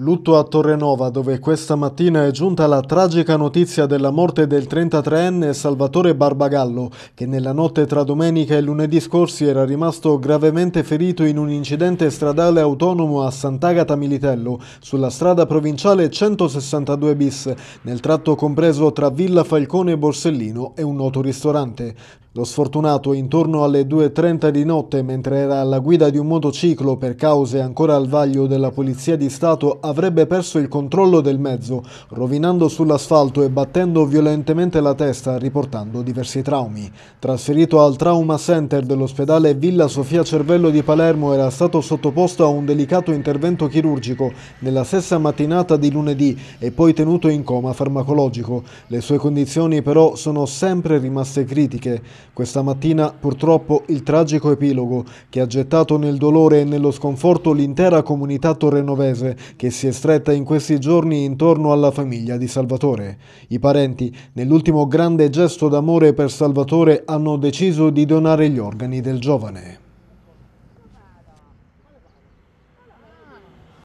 Lutto a Torrenova, dove questa mattina è giunta la tragica notizia della morte del 33enne Salvatore Barbagallo, che nella notte tra domenica e lunedì scorsi era rimasto gravemente ferito in un incidente stradale autonomo a Sant'Agata Militello, sulla strada provinciale 162 bis, nel tratto compreso tra Villa Falcone e Borsellino e un noto ristorante. Lo sfortunato intorno alle 2.30 di notte, mentre era alla guida di un motociclo per cause ancora al vaglio della Polizia di Stato, avrebbe perso il controllo del mezzo, rovinando sull'asfalto e battendo violentemente la testa, riportando diversi traumi. Trasferito al Trauma Center dell'ospedale Villa Sofia Cervello di Palermo, era stato sottoposto a un delicato intervento chirurgico nella stessa mattinata di lunedì e poi tenuto in coma farmacologico. Le sue condizioni però sono sempre rimaste critiche. Questa mattina purtroppo il tragico epilogo che ha gettato nel dolore e nello sconforto l'intera comunità torrenovese che si è stretta in questi giorni intorno alla famiglia di Salvatore. I parenti, nell'ultimo grande gesto d'amore per Salvatore, hanno deciso di donare gli organi del giovane.